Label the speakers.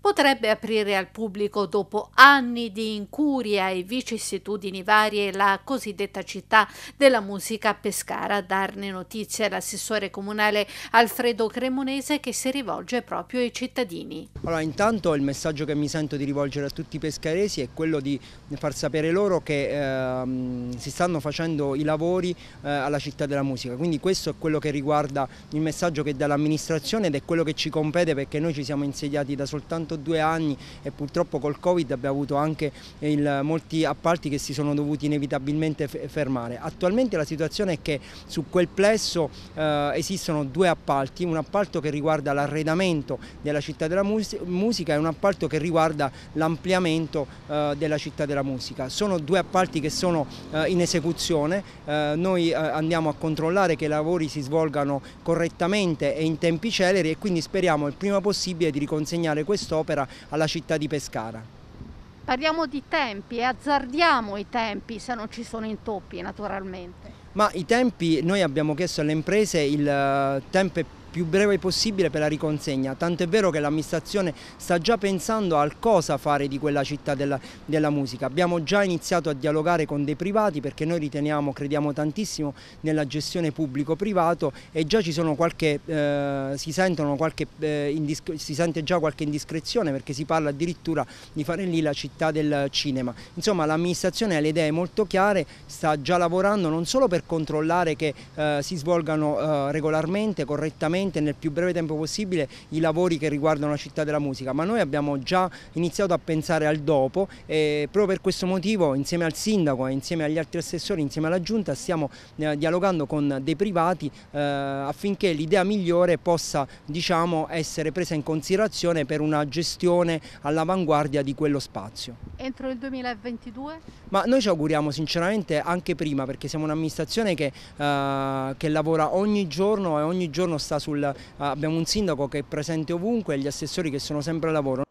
Speaker 1: potrebbe aprire al pubblico dopo anni di incuria e vicissitudini varie la cosiddetta città della musica pescara. A darne notizia l'assessore comunale Alfredo Cremonese che si rivolge proprio ai cittadini.
Speaker 2: Allora intanto il messaggio che mi sento di rivolgere a tutti i pescaresi è quello di far sapere loro che ehm, si stanno facendo i lavori eh, alla città della musica, quindi questo è quello che riguarda il messaggio che dà l'amministrazione ed è quello che ci compete perché noi ci siamo insediati da soltanto due anni e purtroppo col Covid abbiamo avuto anche il, molti appalti che si sono dovuti inevitabilmente fermare. Attualmente la situazione è che su quel plesso eh, esistono due appalti, un appalto che riguarda l'arredamento della città della musica e un appalto che riguarda l'ampliamento eh, della città della musica. Sono due appalti che sono eh, in esecuzione, eh, noi eh, andiamo a controllare che i lavori si svolgano correttamente e in tempi celeri e quindi speriamo il prima possibile di riconsegnare questo quest'opera alla città di Pescara.
Speaker 1: Parliamo di tempi e eh, azzardiamo i tempi se non ci sono intoppi naturalmente.
Speaker 2: Ma i tempi, noi abbiamo chiesto alle imprese il eh, tempo più breve possibile per la riconsegna, tant'è vero che l'amministrazione sta già pensando al cosa fare di quella città della, della musica. Abbiamo già iniziato a dialogare con dei privati perché noi riteniamo, crediamo tantissimo nella gestione pubblico-privato e già ci sono qualche, eh, si, qualche, eh, si sente già qualche indiscrezione perché si parla addirittura di fare lì la città del cinema. Insomma l'amministrazione ha le idee molto chiare, sta già lavorando non solo per controllare che eh, si svolgano eh, regolarmente, correttamente, rapidamente, nel più breve tempo possibile, i lavori che riguardano la città della musica, ma noi abbiamo già iniziato a pensare al dopo e proprio per questo motivo insieme al sindaco insieme agli altri assessori, insieme alla giunta stiamo eh, dialogando con dei privati eh, affinché l'idea migliore possa diciamo, essere presa in considerazione per una gestione all'avanguardia di quello spazio
Speaker 1: entro il 2022?
Speaker 2: Ma noi ci auguriamo sinceramente anche prima perché siamo un'amministrazione che, eh, che, lavora ogni giorno e ogni giorno sta sul... Eh, abbiamo un sindaco che è presente ovunque e gli assessori che sono sempre al lavoro.